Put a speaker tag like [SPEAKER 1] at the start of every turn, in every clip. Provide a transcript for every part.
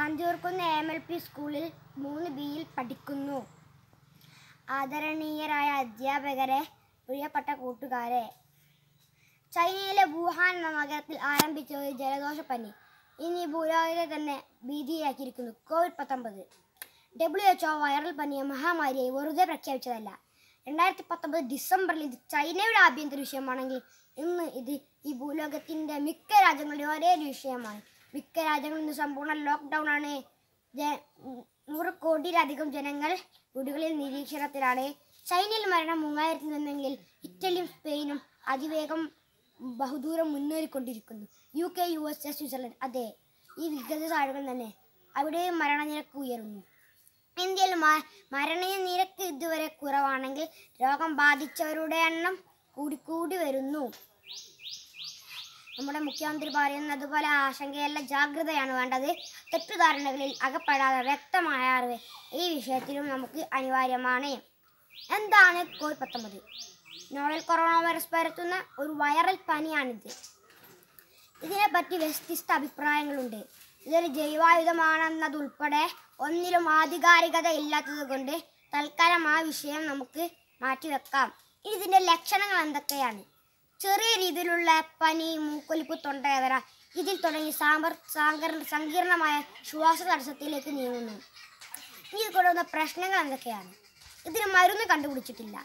[SPEAKER 1] ആന്തൂർക്കുന്ന് M L P സ്കൂളിൽ മൂന്ന് ബിയിൽ പഠിക്കുന്നു ആദരണീയരായ അധ്യാപകരെ പ്രിയപ്പെട്ട കൂട്ടുകാരെ ചൈനയിലെ വുഹാൻ നഗരത്തിൽ ആരംഭിച്ച ഒരു ജലദോഷപ്പനി ഇനി ഭൂലോകത്തെ തന്നെ ഭീതിയിലാക്കിയിരിക്കുന്നു കോവിഡ് പത്തൊമ്പത് ഡബ്ല്യു എച്ച് ഒ വൈറൽ പനിയെ മഹാമാരിയായി വെറുതെ പ്രഖ്യാപിച്ചതല്ല രണ്ടായിരത്തി പത്തൊമ്പത് ഡിസംബറിൽ ഇത് ചൈനയുടെ ആഭ്യന്തര വിഷയമാണെങ്കിൽ ഇന്ന് ഇത് ഈ ഭൂലോകത്തിൻ്റെ മിക്ക രാജ്യങ്ങളുടെ ഒരേ ഒരു വിഷയമാണ് മിക്ക രാജ്യങ്ങളിൽ ഇന്ന് സമ്പൂർണ്ണ ലോക്ക്ഡൗൺ ആണ് നൂറ് കോടിയിലധികം ജനങ്ങൾ വീടുകളിൽ നിരീക്ഷണത്തിലാണ് ചൈനയിൽ മരണം മൂവായിരത്തി നിന്നെങ്കിൽ ഇറ്റലിയും സ്പെയിനും അതിവേഗം ബഹുദൂരം മുന്നേറിക്കൊണ്ടിരിക്കുന്നു U K U S A Switzerland അതെ ഈ വികസിത നാടുകൾ തന്നെ അവിടെയും മരണനിരക്ക് ഉയരുന്നു ഇന്ത്യയിൽ മരണനിരക്ക് ഇതുവരെ കുറവാണെങ്കിൽ രോഗം ബാധിച്ചവരുടെ എണ്ണം കൂടിക്കൂടി വരുന്നു നമ്മുടെ മുഖ്യമന്ത്രി പറയുന്നത് അതുപോലെ ആശങ്കയല്ല ജാഗ്രതയാണ് വേണ്ടത് തെറ്റുധാരണകളിൽ അകപ്പെടാതെ വ്യക്തമായ അറിവ് ഈ വിഷയത്തിലും നമുക്ക് അനിവാര്യമാണ് എന്താണ് കോവിഡ് പത്തൊമ്പത് നോവൽ കൊറോണ വൈറസ് പരത്തുന്ന ഒരു വൈറൽ പനിയാണിത് ഇതിനെപ്പറ്റി വ്യത്യസ്ത അഭിപ്രായങ്ങളുണ്ട് ഇതൊരു ജൈവായുധമാണെന്നതുൾപ്പെടെ ഒന്നിലും ആധികാരികത ഇല്ലാത്തതുകൊണ്ട് തൽക്കാലം ആ വിഷയം നമുക്ക് മാറ്റിവെക്കാം ഇതിൻ്റെ ലക്ഷണങ്ങൾ എന്തൊക്കെയാണ് ചെറിയ രീതിയിലുള്ള പനി മൂക്കൊലിപ്പ് തൊണ്ടവേദന ഇതിൽ തുടങ്ങി സാമ്പർ സാങ്കരണ സങ്കീർണമായ ശ്വാസ തടസ്സത്തിലേക്ക് നീങ്ങുന്നു ഇത് കൊണ്ടുവന്ന പ്രശ്നങ്ങൾ എന്തൊക്കെയാണ് ഇതിന് മരുന്ന് കണ്ടുപിടിച്ചിട്ടില്ല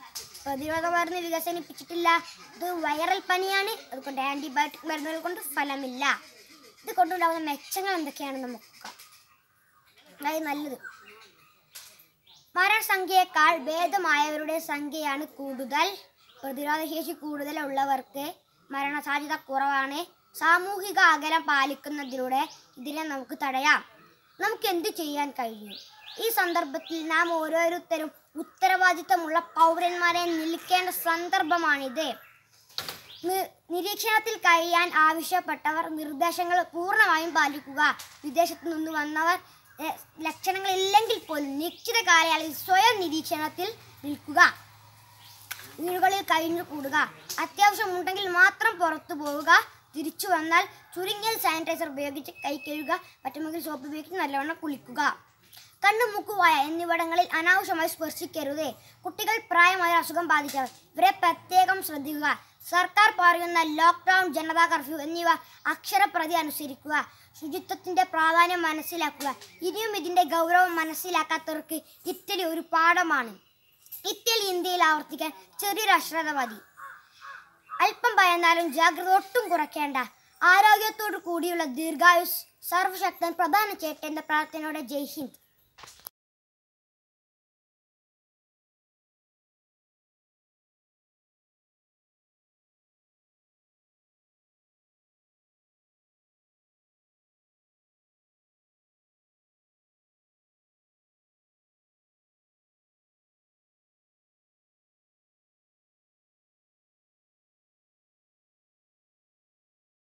[SPEAKER 1] പ്രതിരോധ മരുന്ന് വികസനിപ്പിച്ചിട്ടില്ല ഇത് വൈറൽ പനിയാണ് അതുകൊണ്ട് ആൻറ്റിബയോട്ടിക് മരുന്നുകൾ കൊണ്ട് ഫലമില്ല ഇത് കൊണ്ടുണ്ടാകുന്ന മെച്ചങ്ങൾ എന്തൊക്കെയാണ് നമുക്ക് അതായത് നല്ലത് മരണസംഖ്യയേക്കാൾ ഭേദമായവരുടെ സംഖ്യയാണ് കൂടുതൽ പ്രതിരോധശേഷി കൂടുതലുള്ളവർക്ക് മരണസാധ്യത കുറവാണ് സാമൂഹിക അകലം പാലിക്കുന്നതിലൂടെ ഇതിനെ നമുക്ക് തടയാം നമുക്ക് എന്ത് ചെയ്യാൻ കഴിയും ഈ സന്ദർഭത്തിൽ നാം ഓരോരുത്തരും ഉത്തരവാദിത്തമുള്ള പൗരന്മാരെ നിൽക്കേണ്ട സന്ദർഭമാണിത് നിരീക്ഷണത്തിൽ കഴിയാൻ ആവശ്യപ്പെട്ടവർ നിർദ്ദേശങ്ങൾ പൂർണ്ണമായും പാലിക്കുക വിദേശത്ത് നിന്ന് വന്നവർ ലക്ഷണങ്ങളില്ലെങ്കിൽ പോലും നിശ്ചിത കാലയളവിൽ സ്വയം നിരീക്ഷണത്തിൽ നിൽക്കുക വീടുകളിൽ കഴിഞ്ഞു കൂടുക ഉണ്ടെങ്കിൽ മാത്രം പുറത്തു പോവുക തിരിച്ചു വന്നാൽ ചുരുങ്ങിയ സാനിറ്റൈസർ ഉപയോഗിച്ച് കൈ കഴുകുക പറ്റുമെങ്കിൽ സോപ്പ് ഉപയോഗിച്ച് നല്ലവണ്ണം കുളിക്കുക കണ്ണു മുക്കുവായ എന്നിവിടങ്ങളിൽ അനാവശ്യമായി സ്പർശിക്കരുത് കുട്ടികൾ പ്രായമായ അസുഖം ബാധിച്ചവർ ഇവരെ പ്രത്യേകം ശ്രദ്ധിക്കുക സർക്കാർ പറയുന്ന ലോക്ക്ഡൗൺ ജനതാ കർഫ്യൂ എന്നിവ അക്ഷരപ്രതി അനുസരിക്കുക ശുചിത്വത്തിൻ്റെ പ്രാധാന്യം മനസ്സിലാക്കുക ഇനിയും ഇതിൻ്റെ ഗൗരവം മനസ്സിലാക്കാത്തവർക്ക് ഇറ്റലി ഒരു പാഠമാണ് ഇത്തിൽ ഇന്ത്യയിൽ ആവർത്തിക്കാൻ ചെറിയൊരു അശ്രദ്ധ മതി അല്പം ഭയന്നാലും ജാഗ്രത ഒട്ടും കുറയ്ക്കേണ്ട ആരോഗ്യത്തോടു കൂടിയുള്ള ദീർഘായുസ് സർവശക്തൻ പ്രധാന ചേട്ടൻ്റെ പ്രാർത്ഥനയോടെ ജയ് ഹിന്ദ്